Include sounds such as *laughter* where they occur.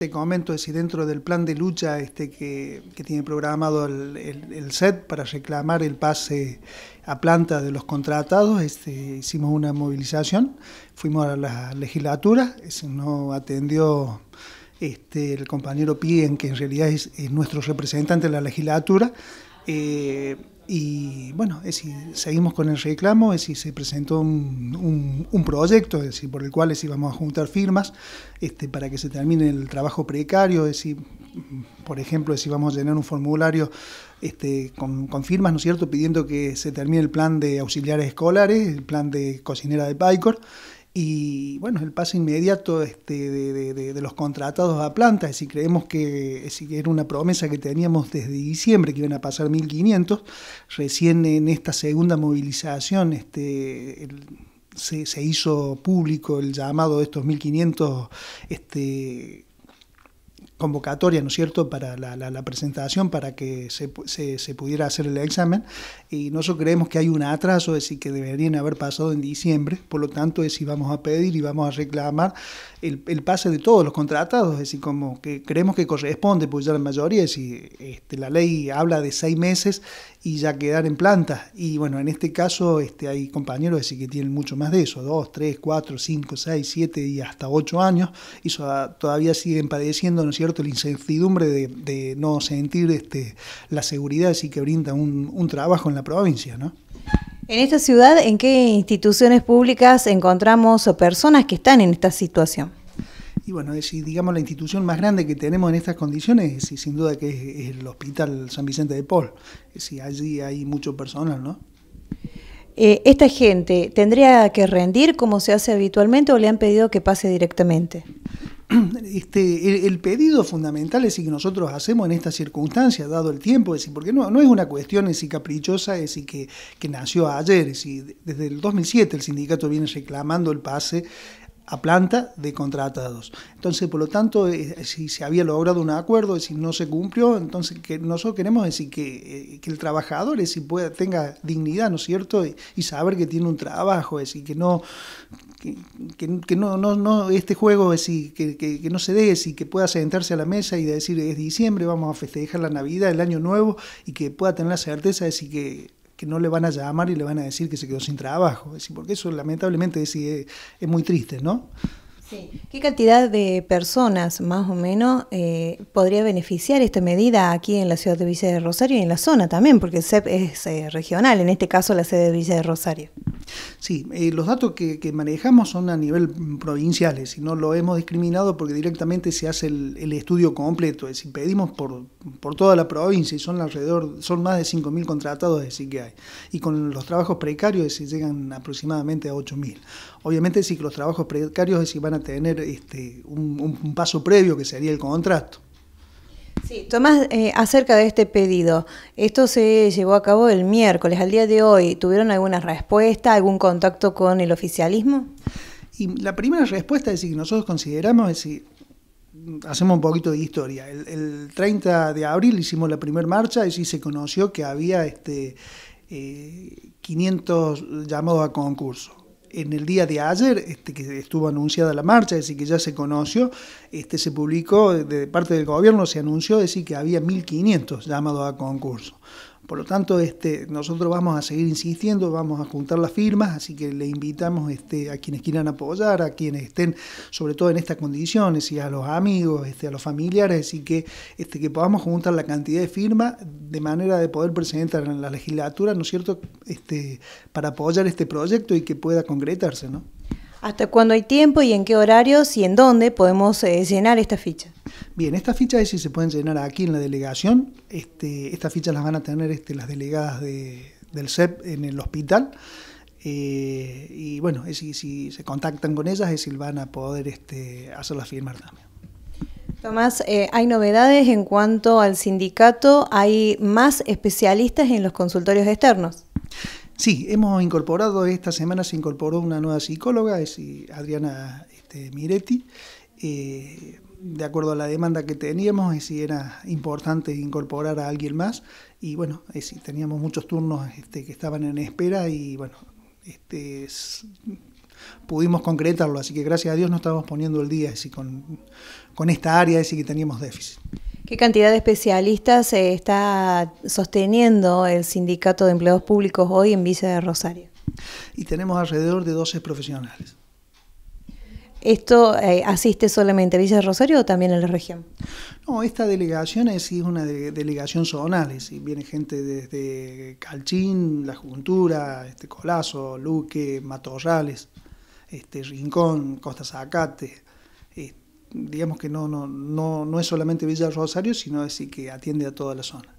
Te este comento si dentro del plan de lucha este, que, tiene programado el, el, SET para reclamar el pase a planta de los contratados, este, hicimos una movilización, fuimos a la legislatura, se no atendió el compañero Pien, que en realidad es, es nuestro representante en la legislatura, eh, y bueno, es seguimos con el reclamo, es si se presentó un, proyecto, es decir, por el cual es vamos a juntar firmas este, para que se termine el trabajo precario, es decir, por ejemplo, si vamos a llenar un formulario este, con, firmas, ¿no es cierto?, pidiendo que se termine el plan de auxiliares escolares, el plan de cocinera de Bicor, y bueno, el paso inmediato este, de, los contratados a planta, es decir, creemos que si era una promesa que teníamos desde diciembre que iban a pasar 1.500, recién en esta segunda movilización este, se, hizo público el llamado de estos 1.500 este, convocatoria, ¿no es cierto?, para la, presentación, para que se, pudiera hacer el examen. Y nosotros creemos que hay un atraso, es decir, que deberían haber pasado en diciembre, por lo tanto, es si vamos a pedir y vamos a reclamar el, pase de todos los contratados, es decir, como que creemos que corresponde, pues ya la mayoría, es decir, este, la ley habla de seis meses y ya quedar en planta. Y bueno, en este caso este, hay compañeros es decir, que tienen mucho más de eso, dos, tres, cuatro, cinco, seis, siete y hasta ocho años, y todavía siguen padeciendo, ¿no es cierto?, la incertidumbre de, no sentir este, la seguridad sí que brinda un, trabajo en la provincia, ¿no? En esta ciudad, ¿en qué instituciones públicas encontramos personas que están en esta situación? Y bueno, es, digamos la institución más grande que tenemos en estas condiciones, es, sin duda que es, el Hospital San Vicente de Paul. Es, allí hay mucho personal, ¿no? Eh, ¿Esta gente tendría que rendir como se hace habitualmente o le han pedido que pase directamente? *clears throat* este, el, pedido fundamental es y que nosotros hacemos en esta circunstancia, dado el tiempo, es porque no, no es una cuestión es caprichosa, es decir, que, que nació ayer, es desde el 2007 el sindicato viene reclamando el pase a planta de contratados. Entonces, por lo tanto, eh, si se había logrado un acuerdo, si no se cumplió, entonces que nosotros queremos decir que, eh, el trabajador es, eh, pueda, tenga dignidad, ¿no es cierto? Y, saber que tiene un trabajo, es decir, que no, que, no, no, no, este juego, es decir, que, no se dé, y que pueda sentarse a la mesa y decir, es diciembre, vamos a festejar la Navidad, el Año Nuevo, y que pueda tener la certeza de decir que que no le van a llamar y le van a decir que se quedó sin trabajo. Es decir, porque eso lamentablemente es, eh, muy triste, ¿no? Sí. ¿Qué cantidad de personas, más o menos, eh, podría beneficiar esta medida aquí en la ciudad de Villa de Rosario y en la zona también? Porque el CEP es eh, regional, en este caso la sede de Villa de Rosario. Sí, eh, los datos que, manejamos son a nivel provinciales y no lo hemos discriminado porque directamente se hace el, estudio completo, es decir, pedimos por, por, toda la provincia y son alrededor, son más de 5.000 contratados, es decir, que hay. Y con los trabajos precarios se llegan aproximadamente a 8.000. Obviamente sí que los trabajos precarios es si van a tener este, un paso previo que sería el contrato. Tomás, eh, acerca de este pedido, esto se llevó a cabo el miércoles, al día de hoy, ¿tuvieron alguna respuesta, algún contacto con el oficialismo? Y la primera respuesta es decir, nosotros consideramos, es decir, hacemos un poquito de historia. El, 30 de abril hicimos la primera marcha y sí se conoció que había este, 500 eh, llamados a concurso en el día de ayer, este, que estuvo anunciada la marcha, es decir, que ya se conoció, este, se publicó de parte del gobierno, se anunció, es decir, que había 1.500 llamados a concurso. Por lo tanto, este, nosotros vamos a seguir insistiendo, vamos a juntar las firmas, así que le invitamos este, a quienes quieran apoyar, a quienes estén, sobre todo en estas condiciones, y a los amigos, este, a los familiares, así que, este, que podamos juntar la cantidad de firmas de manera de poder presentar en la legislatura, ¿no es cierto?, este, para apoyar este proyecto y que pueda concretarse, ¿no? ¿Hasta cuándo hay tiempo y en qué horarios y en dónde podemos eh, llenar esta ficha? Bien, esta ficha es si se pueden llenar aquí en la delegación. Este, estas fichas las van a tener este, las delegadas del CEP en el hospital. Eh, y bueno, es, si se contactan con ellas, es si van a poder este, hacerlas firmar también. Tomás, eh, hay novedades en cuanto al sindicato, hay más especialistas en los consultorios externos. Sí, hemos incorporado, esta semana se incorporó una nueva psicóloga, es eh, Adriana este, Miretti. Eh, de acuerdo a la demanda que teníamos, es si era importante incorporar a alguien más. Y bueno, es si teníamos muchos turnos este, que estaban en espera y bueno, este, pudimos concretarlo. Así que gracias a Dios nos estamos poniendo el día es con, esta área es que teníamos déficit. ¿Qué cantidad de especialistas está sosteniendo el Sindicato de Empleados Públicos hoy en Villa de Rosario? Y tenemos alrededor de 12 profesionales. ¿Esto eh, asiste solamente a Villa de Rosario o también a la región? No, esta delegación es, una delegación zonal, es, viene gente desde Calchín, La Juntura, este, Colazo, Luque, Matorrales, este, Rincón, Costa Zacate, este, digamos que no, no, no, no es solamente Villa Rosario, sino es que atiende a toda la zona.